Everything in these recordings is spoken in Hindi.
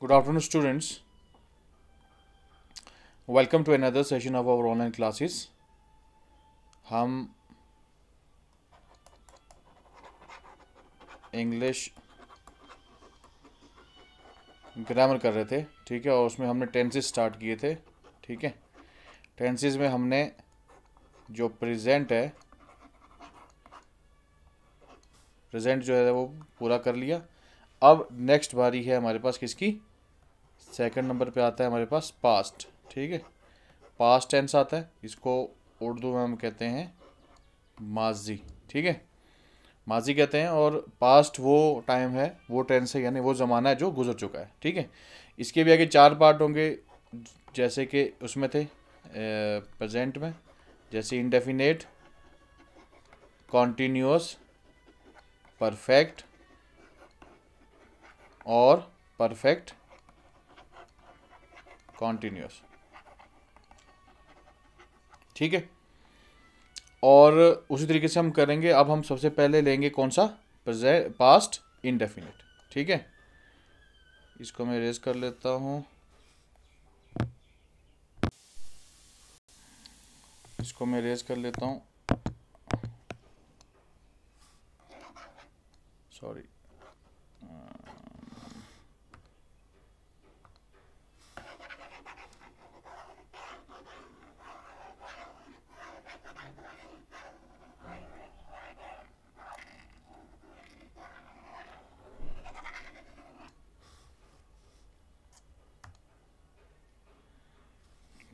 good afternoon students welcome to another session of our online classes हम इंग्लिश ग्रामर कर रहे थे ठीक है और उसमें हमने टेंसेस स्टार्ट किए थे ठीक है टेंसेस में हमने जो प्रेजेंट है प्रेजेंट जो है वो पूरा कर लिया अब नेक्स्ट बारी है हमारे पास किसकी सेकंड नंबर पे आता है हमारे पास पास्ट ठीक है पास्ट टेंस आता है इसको उर्दू में हम कहते हैं माजी ठीक है माजी कहते हैं और पास्ट वो टाइम है वो टेंस है यानी वो ज़माना है जो गुजर चुका है ठीक है इसके भी आगे चार पार्ट होंगे जैसे कि उसमें थे प्रजेंट में जैसे इंडेफिनेट कॉन्टीन्यूस परफेक्ट और परफेक्ट कॉन्टिन्यूस ठीक है और उसी तरीके से हम करेंगे अब हम सबसे पहले लेंगे कौन सा पास्ट इनडेफिनेट ठीक है इसको मैं रेज कर लेता हूं इसको मैं रेज कर लेता हूं सॉरी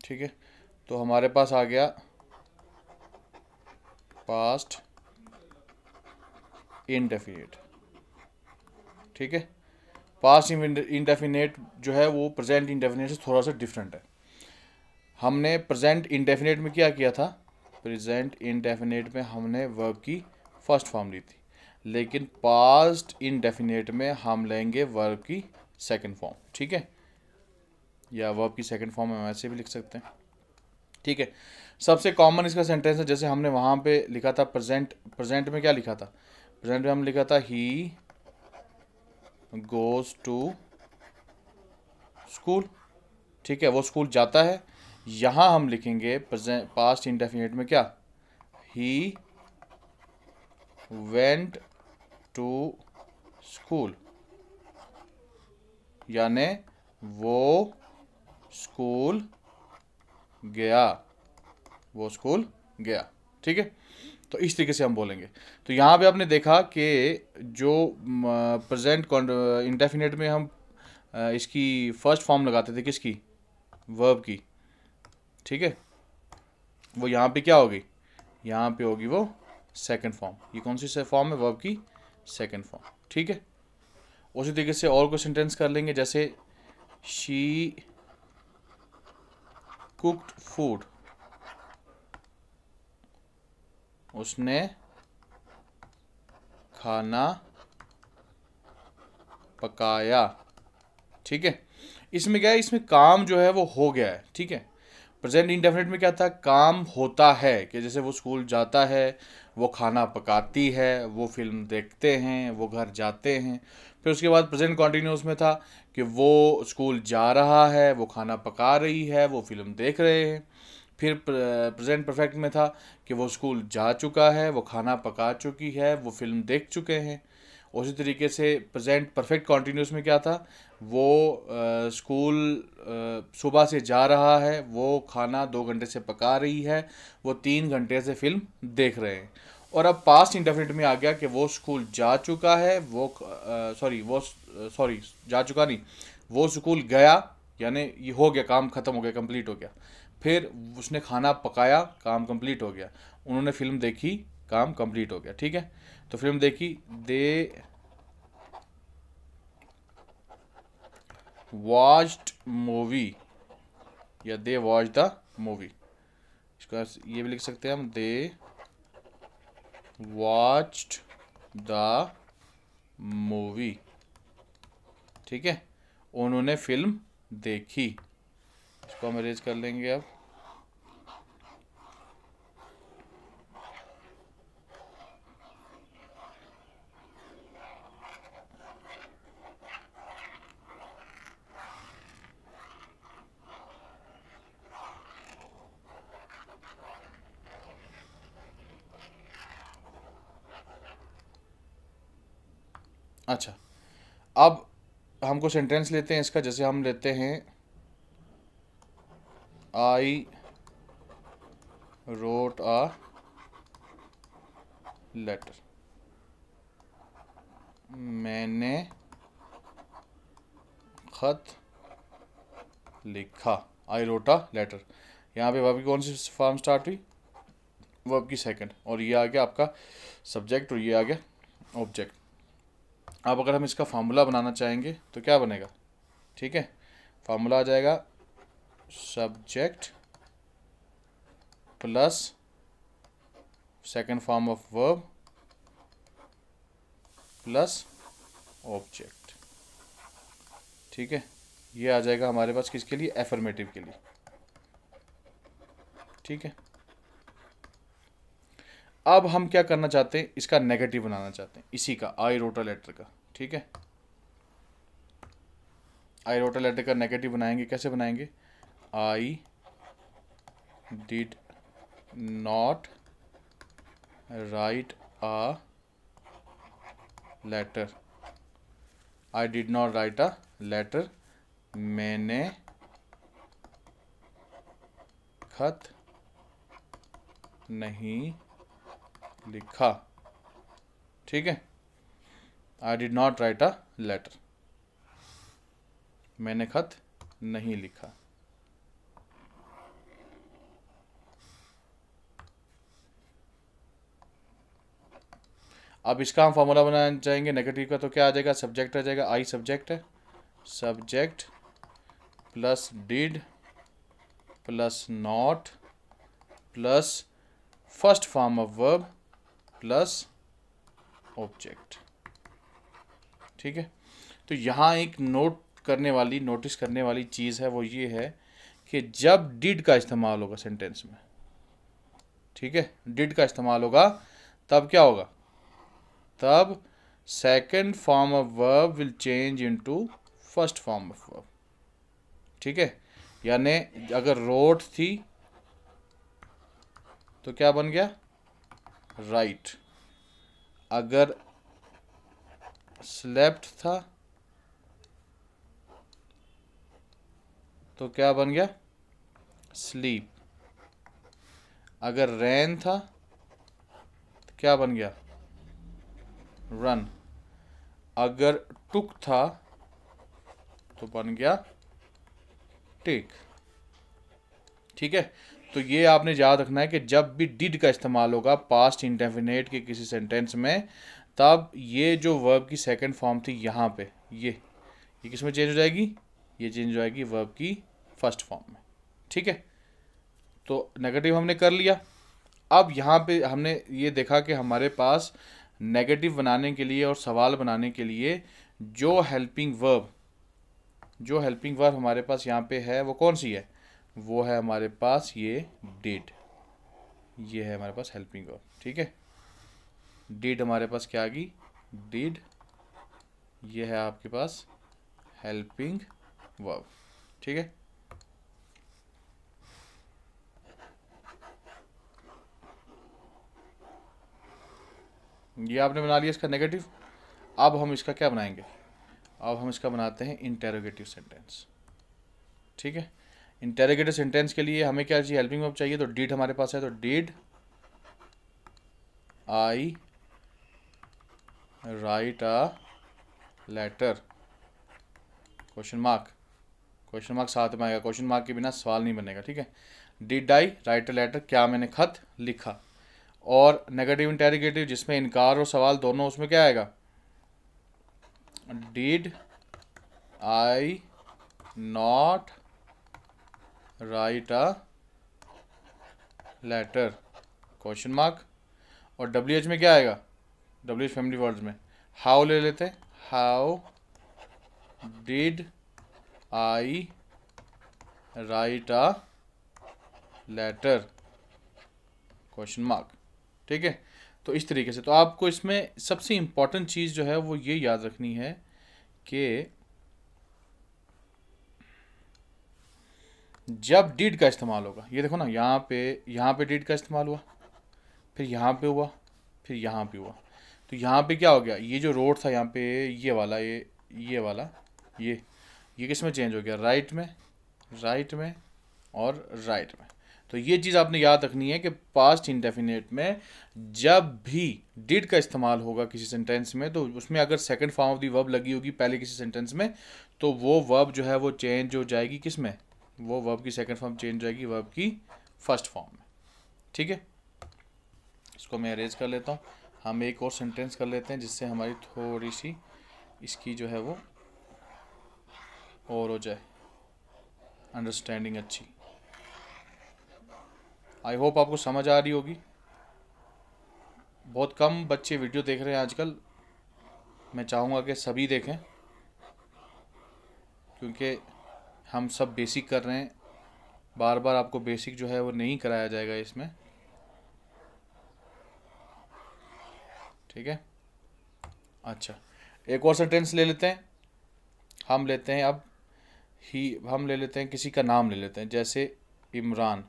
ठीक है तो हमारे पास आ गया पास्ट इंडेफिनेट ठीक है पास्ट इनडेफिनेट जो है वो प्रेजेंट इनडेफिनेट से थोड़ा सा डिफरेंट है हमने प्रेजेंट इनडेफिनेट में क्या किया था प्रेजेंट इनडेफिनेट में हमने वर्ब की फर्स्ट फॉर्म ली थी लेकिन पास्ट इनडेफिनेट में हम लेंगे वर्ब की सेकंड फॉर्म ठीक है या वर्ब की सेकेंड फॉर्म हम ऐसे भी लिख सकते हैं ठीक है सबसे कॉमन इसका सेंटेंस है जैसे हमने वहाँ पे लिखा था प्रेजेंट प्रेजेंट में क्या लिखा था प्रेजेंट में हम लिखा था ही गोज टू स्कूल ठीक है वो स्कूल जाता है यहाँ हम लिखेंगे प्रेजेंट पास्ट इंडेफिनेट में क्या ही वेंट टू स्कूल यानी वो स्कूल गया वो स्कूल गया ठीक है तो इस तरीके से हम बोलेंगे तो यहाँ पे आपने देखा कि जो प्रेजेंट इंडेफिनेट में हम इसकी फर्स्ट फॉर्म लगाते थे किसकी वर्ब की ठीक है वो यहाँ पे क्या होगी यहाँ पे होगी वो सेकंड फॉर्म ये कौन सी फॉर्म है वर्ब की सेकंड फॉर्म ठीक है उसी तरीके से और कोई सेंटेंस कर लेंगे जैसे शी कुक्ड फूड उसने खाना पकाया ठीक है इसमें क्या है इसमें काम जो है वो हो गया है ठीक है प्रेजेंट इंडेफिनेट में क्या था काम होता है कि जैसे वो स्कूल जाता है वो खाना पकाती है वो फिल्म देखते हैं वो घर जाते हैं फिर उसके बाद प्रेजेंट कॉन्टीन्यूस में था कि वो स्कूल जा रहा है वो खाना पका रही है वो फिल्म देख रहे हैं फिर प्रेजेंट परफेक्ट में था कि वो स्कूल जा चुका है वो खाना पका चुकी है वो फिल्म देख चुके हैं उसी तरीके से प्रेजेंट परफेक्ट कॉन्टीन्यूस में क्या था वो स्कूल सुबह से जा रहा है वो खाना दो घंटे से पका रही है वो तीन घंटे से फिल्म देख रहे हैं और अब पास्ट इंडेफिनिट में आ गया कि वो स्कूल जा चुका है वो सॉरी वो सॉरी जा चुका नहीं वो स्कूल गया यानी ये हो गया काम ख़त्म हो गया कंप्लीट हो गया फिर उसने खाना पकाया काम कंप्लीट हो गया उन्होंने फिल्म देखी काम कंप्लीट हो गया ठीक है तो फिल्म देखी दे वॉच्ड मूवी या दे वॉच द मूवी इसका ये भी लिख सकते हैं हम दे वॉच्ड द मूवी ठीक है उन्होंने फिल्म देखी इसको हम अरेज कर लेंगे अब अच्छा अब हम कुछ सेंटेंस लेते हैं इसका जैसे हम लेते हैं आई रोट आ लेटर मैंने ख़त लिखा आई रोट आ लेटर यहाँ पे वापी की कौन सी फॉर्म स्टार्ट हुई वर्ब की सेकंड और ये आ गया आपका सब्जेक्ट और ये आ गया ऑब्जेक्ट अब अगर हम इसका फार्मूला बनाना चाहेंगे तो क्या बनेगा ठीक है फार्मूला आ जाएगा subject plus second form of verb plus object ठीक है ये आ जाएगा हमारे पास किसके लिए एफर्मेटिव के लिए ठीक है अब हम क्या करना चाहते हैं इसका नेगेटिव बनाना चाहते हैं इसी का आई रोटा लेटर का ठीक है आई रोटा लेटर का नेगेटिव बनाएंगे कैसे बनाएंगे I did not write a letter I did not write a letter मैंने खत नहीं लिखा ठीक है I did not write a letter मैंने खत नहीं लिखा अब इसका हम फॉर्मूला बनाना चाहेंगे नेगेटिव का तो क्या आ जाएगा सब्जेक्ट आ जाएगा आई सब्जेक्ट है subject plus did plus not plus first form of verb plus object ठीक है तो यहाँ एक नोट करने वाली नोटिस करने वाली चीज़ है वो ये है कि जब डिड का इस्तेमाल होगा सेंटेंस में ठीक है डिड का इस्तेमाल होगा तब क्या होगा तब second form of verb will change into first form of verb ठीक है यानी अगर रोट थी तो क्या बन गया राइट अगर स्लेप्ट था तो क्या बन गया स्लीप अगर रैन था तो क्या बन गया रन अगर टुक था तो बन गया टेक ठीक है तो ये आपने याद रखना है कि जब भी डिड का इस्तेमाल होगा पास्ट इंडेफिनेट के किसी सेंटेंस में तब ये जो वर्ब की सेकंड फॉर्म थी यहाँ पे ये ये किस में चेंज हो जाएगी ये चेंज हो जाएगी वर्ब की फर्स्ट फॉर्म में ठीक है तो नेगेटिव हमने कर लिया अब यहाँ पे हमने ये देखा कि हमारे पास नेगेटिव बनाने के लिए और सवाल बनाने के लिए जो हेल्पिंग वर्ब जो हेल्पिंग वर्ब हमारे पास यहाँ पे है वो कौन सी है वो है हमारे पास ये डेट ये है हमारे पास हेल्पिंग वर्ब ठीक है डेट हमारे पास क्या आ गई डेट ये है आपके पास हेल्पिंग वर्ब ठीक है ये आपने बना लिया इसका नेगेटिव अब हम इसका क्या बनाएंगे अब हम इसका बनाते हैं इंटेरोगेटिव सेंटेंस ठीक है इंटेरोगेटिव सेंटेंस के लिए हमें क्या चाहिए हेल्पिंग वर्ब चाहिए तो डिड हमारे पास है तो did I write a letter question mark question mark साथ में आएगा क्वेश्चन मार्क के बिना सवाल नहीं बनेगा ठीक है did I write a letter क्या मैंने खत लिखा और नेगेटिव इंटेरोगेटिव जिसमें इनकार और सवाल दोनों उसमें क्या आएगा did I not write a letter question mark और डब्ल्यू एच में क्या आएगा डब्ल्यू एच फैमिली वर्ड्स में हाउ ले लेते हैं how did I write a letter question mark ठीक है तो इस तरीके से तो आपको इसमें सबसे इम्पॉर्टेंट चीज़ जो है वो ये याद रखनी है कि जब डिड का इस्तेमाल होगा ये देखो ना यहाँ पे यहाँ पे डिड का इस्तेमाल हुआ फिर यहाँ पे हुआ फिर यहाँ पे हुआ तो यहाँ पे क्या हो गया ये जो रोड था यहाँ पे ये वाला ये ये वाला ये ये किस में चेंज हो गया राइट में राइट में और राइट में तो ये चीज़ आपने याद रखनी है कि पास्ट इंडेफिनेट में जब भी डिड का इस्तेमाल होगा किसी सेंटेंस में तो उसमें अगर second form of the verb लगी होगी पहले किसी सेंटेंस में तो वो वर्ब जो है वो चेंज हो जाएगी किस में वो वर्ब की सेकंड फॉर्म चेंज जाएगी वर्ब की फर्स्ट फॉर्म में ठीक है इसको मैं अरेज कर लेता हूँ हम एक और सेंटेंस कर लेते हैं जिससे हमारी थोड़ी सी इसकी जो है वो और हो जाए अंडरस्टैंडिंग अच्छी आई होप आपको समझ आ रही होगी बहुत कम बच्चे वीडियो देख रहे हैं आजकल मैं चाहूँगा कि सभी देखें क्योंकि हम सब बेसिक कर रहे हैं बार बार आपको बेसिक जो है वो नहीं कराया जाएगा इसमें ठीक है अच्छा एक और सेंटेंस ले लेते हैं हम लेते हैं अब ही हम ले लेते हैं किसी का नाम ले लेते हैं जैसे Imran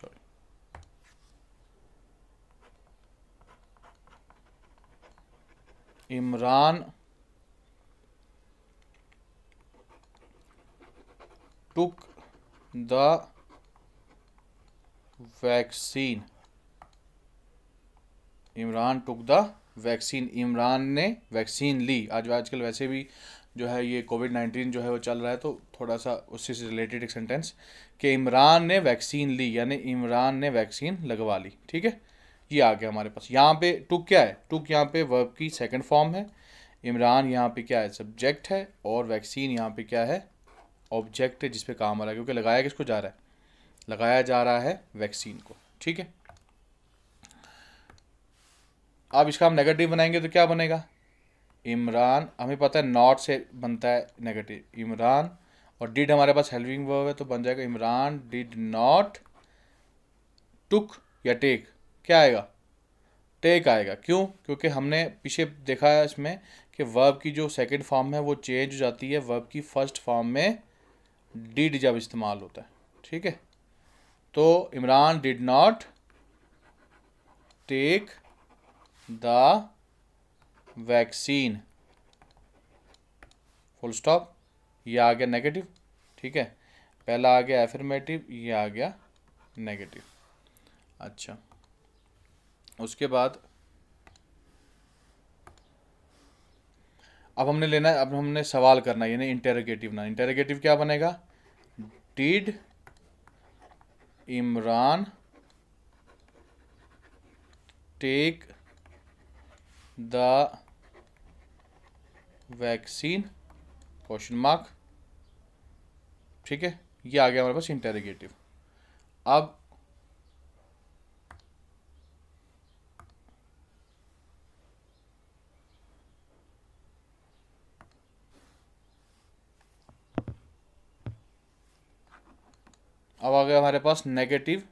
sorry Imran took the vaccine Imran took the vaccine Imran ने वैक्सीन ली आज आजकल वैसे भी जो है ये कोविड नाइन्टीन जो है वो चल रहा है तो थोड़ा सा उससे रिलेटेड एक सेंटेंस कि इमरान ने वैक्सीन ली यानी इमरान ने वैक्सीन लगवा ली ठीक है ये आ गया हमारे पास यहाँ पे टुक क्या है टुक यहाँ पे वर्ब की सेकंड फॉर्म है इमरान यहाँ पे क्या है सब्जेक्ट है और वैक्सीन यहाँ पे क्या है ऑब्जेक्ट है जिसपे काम आ रहा है क्योंकि लगाया किसको जा रहा है लगाया जा रहा है वैक्सीन को ठीक है अब इसका हम नेगेटिव बनाएंगे तो क्या बनेगा इमरान हमें पता है नॉट से बनता है नेगेटिव इमरान और डिड हमारे पास हेल्पिंग वर्ब है तो बन जाएगा इमरान डिड नॉट टुक या टेक क्या आएगा टेक आएगा क्यों क्योंकि हमने पीछे देखा है इसमें कि वर्ब की जो सेकंड फॉर्म है वो चेंज हो जाती है वर्ब की फर्स्ट फॉर्म में डिड जब इस्तेमाल होता है ठीक है तो Imran did not take the vaccine full stop ये आ गया नेगेटिव ठीक है पहला आ गया एफर्मेटिव ये आ गया नेगेटिव अच्छा उसके बाद अब हमने लेना अब हमने सवाल करना यानी इंटेरोगेटिव ना इंटेरोगेटिव क्या बनेगा did Imran take the vaccine question mark ठीक है ये आ गया हमारे पास इंटेरोगेटिव अब अब आ गया हमारे पास नेगेटिव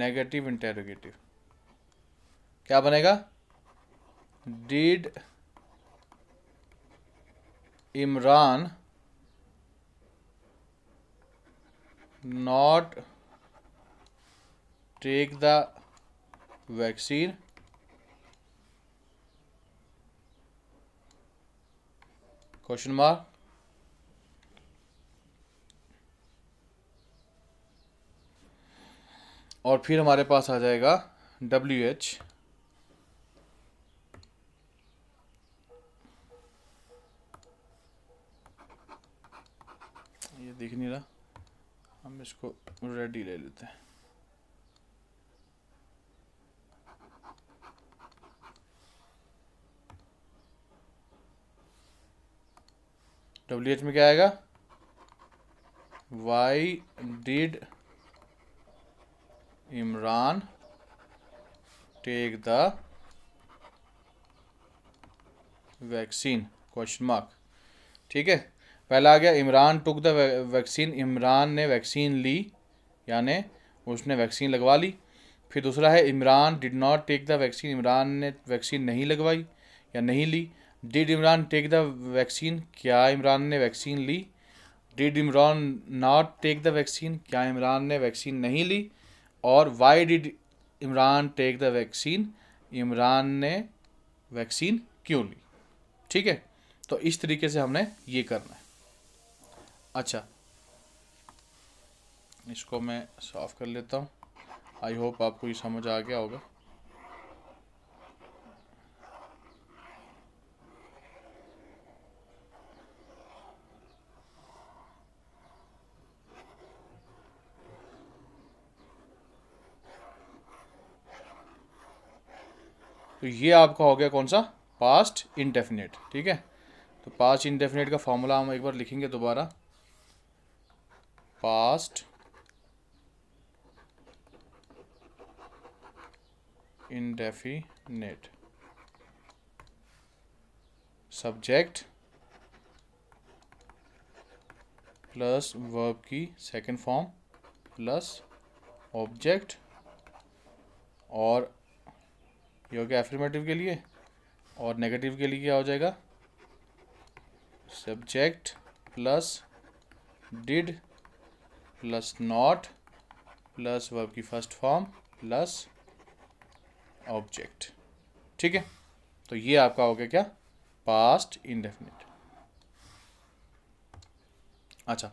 नेगेटिव इंटेरोगेटिव क्या बनेगा did Imran not take the vaccine question mark और फिर हमारे पास आ जाएगा डब्ल्यू एच ये दिख नहीं रहा हम इसको रेडी ले लेते हैं डब्ल्यू एच में क्या आएगा why did Imran take the vaccine question mark ठीक है पहला आ गया Imran took the vaccine Imran ने वैक्सीन ली यानी उसने वैक्सीन लगवा ली फिर दूसरा है Imran did not take the vaccine Imran ने वैक्सीन नहीं लगवाई या नहीं ली did Imran take the vaccine क्या इमरान ने वैक्सीन ली did Imran not take the vaccine क्या इमरान ने वैक्सीन नहीं ली और why did Imran take the vaccine Imran ने वैक्सीन क्यों ली ठीक है तो इस तरीके से हमने ये करना है अच्छा इसको मैं साफ़ कर लेता हूँ आई होप आपको ये समझ आ गया होगा तो ये आपका हो गया कौन सा पास्ट इनडेफिनेट ठीक है तो पास्ट इनडेफिनेट का फॉर्मूला हम एक बार लिखेंगे दोबारा past indefinite subject plus verb की सेकंड फॉर्म प्लस ऑब्जेक्ट और ये हो गया एफर्मेटिव के लिए और नेगेटिव के लिए क्या हो जाएगा subject plus did plus not plus verb की फर्स्ट फॉर्म प्लस ऑब्जेक्ट ठीक है तो ये आपका हो गया क्या पास्ट इनडेफिनिट अच्छा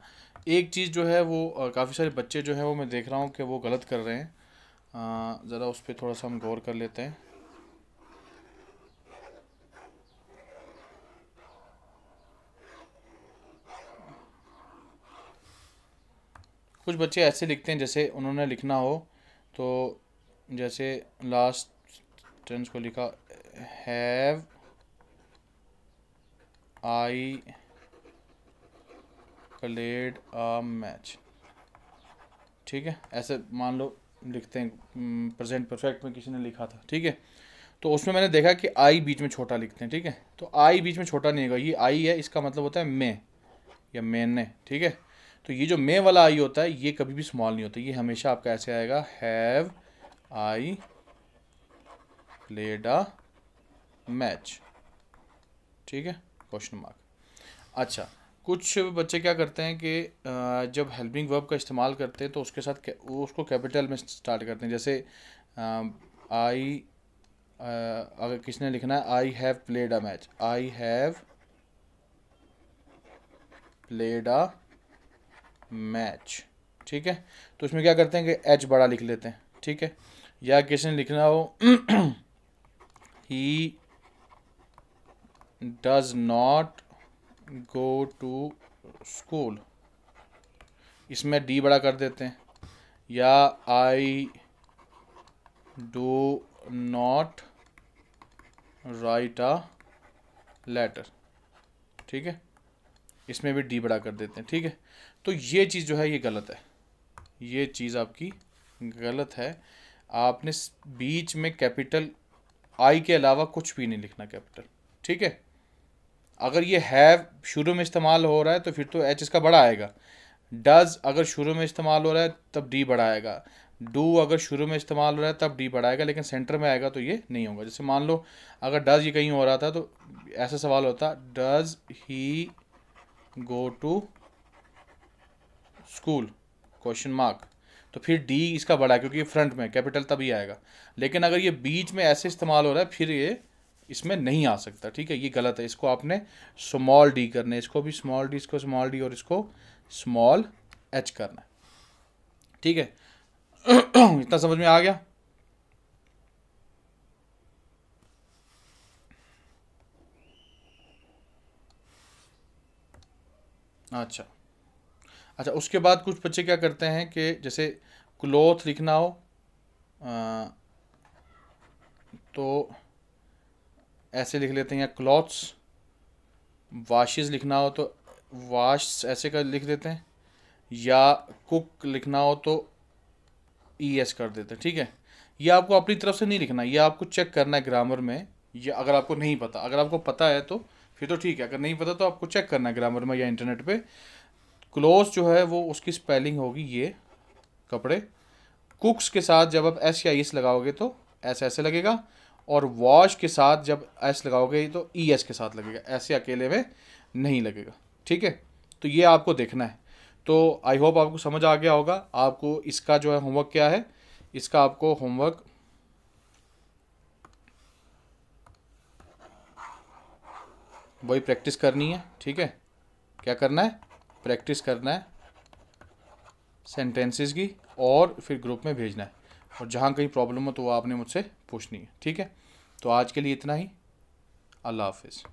एक चीज़ जो है वो काफ़ी सारे बच्चे जो है वो मैं देख रहा हूँ कि वो गलत कर रहे हैं ज़रा उस पर थोड़ा सा हम गौर कर लेते हैं कुछ बच्चे ऐसे लिखते हैं जैसे उन्होंने लिखना हो तो जैसे लास्ट टेंस को लिखा have I played a match ठीक है ऐसे मान लो लिखते हैं प्रेजेंट हम्म, परफेक्ट में किसी ने लिखा था ठीक है तो उसमें मैंने देखा कि आई बीच में छोटा लिखते हैं ठीक है तो आई बीच में छोटा नहीं होगा ये आई है इसका मतलब होता है मैं या मैंने ठीक है तो ये जो मे वाला आई होता है ये कभी भी स्मॉल नहीं होता ये हमेशा आपका ऐसे आएगा have I played a match ठीक है क्वेश्चन मार्क अच्छा कुछ बच्चे क्या करते हैं कि जब हेल्पिंग वर्ब का इस्तेमाल करते हैं तो उसके साथ उसको कैपिटल में स्टार्ट करते हैं जैसे आई अगर किसी ने लिखना है I have played a match I have played a match ठीक है तो इसमें क्या करते हैं कि एच बड़ा लिख लेते हैं ठीक है या किसी ने लिखना हो he does not go to school इसमें डी बड़ा कर देते हैं या I do not write a letter ठीक है इसमें भी डी बड़ा कर देते हैं ठीक है तो ये चीज़ जो है ये गलत है ये चीज़ आपकी गलत है आपने बीच में कैपिटल आई के अलावा कुछ भी नहीं लिखना कैपिटल ठीक है अगर ये हैव शुरू में इस्तेमाल हो रहा है तो फिर तो एच इसका बड़ा आएगा डज अगर शुरू में इस्तेमाल हो रहा है तब डी बड़ा आएगा डू अगर शुरू में इस्तेमाल हो रहा है तब डी आएगा लेकिन सेंटर में आएगा तो ये नहीं होगा जैसे मान लो अगर डज ये कहीं हो रहा था तो ऐसा सवाल होता does he go to school question mark तो फिर डी इसका बड़ा है क्योंकि फ्रंट में कैपिटल तभी आएगा लेकिन अगर ये बीच में ऐसे इस्तेमाल हो रहा है फिर ये इसमें नहीं आ सकता ठीक है ये गलत है इसको आपने स्मॉल डी करना है इसको भी स्मॉल डी इसको स्मॉल डी और इसको स्मॉल एच करना है ठीक है इतना समझ में आ गया अच्छा अच्छा उसके बाद कुछ बच्चे क्या करते हैं कि जैसे क्लोथ लिखना हो आ, तो ऐसे लिख लेते हैं या क्लॉथ्स वाशिज़ लिखना हो तो वाश ऐसे कर लिख देते हैं या कुक लिखना हो तो ई e एस कर देते हैं ठीक है ये आपको अपनी तरफ से नहीं लिखना ये आपको चेक करना है ग्रामर में या अगर आपको नहीं पता अगर आपको पता है तो फिर तो ठीक है अगर नहीं पता तो आपको चेक करना है ग्रामर में या इंटरनेट पे क्लोज जो है वो उसकी स्पेलिंग होगी ये कपड़े कुक्स के साथ जब आप एस या एस e लगाओगे तो एस ऐसे लगेगा और वॉश के साथ जब एस लगाओगे तो ई e एस के साथ लगेगा ऐसे अकेले में नहीं लगेगा ठीक है तो ये आपको देखना है तो आई होप आपको समझ आ गया होगा आपको इसका जो है होमवर्क क्या है इसका आपको होमवर्क वही प्रैक्टिस करनी है ठीक है क्या करना है प्रैक्टिस करना है सेंटेंसेस की और फिर ग्रुप में भेजना है और जहाँ कहीं प्रॉब्लम हो तो वो आपने मुझसे पूछनी है ठीक है तो आज के लिए इतना ही अल्लाह हाफिज़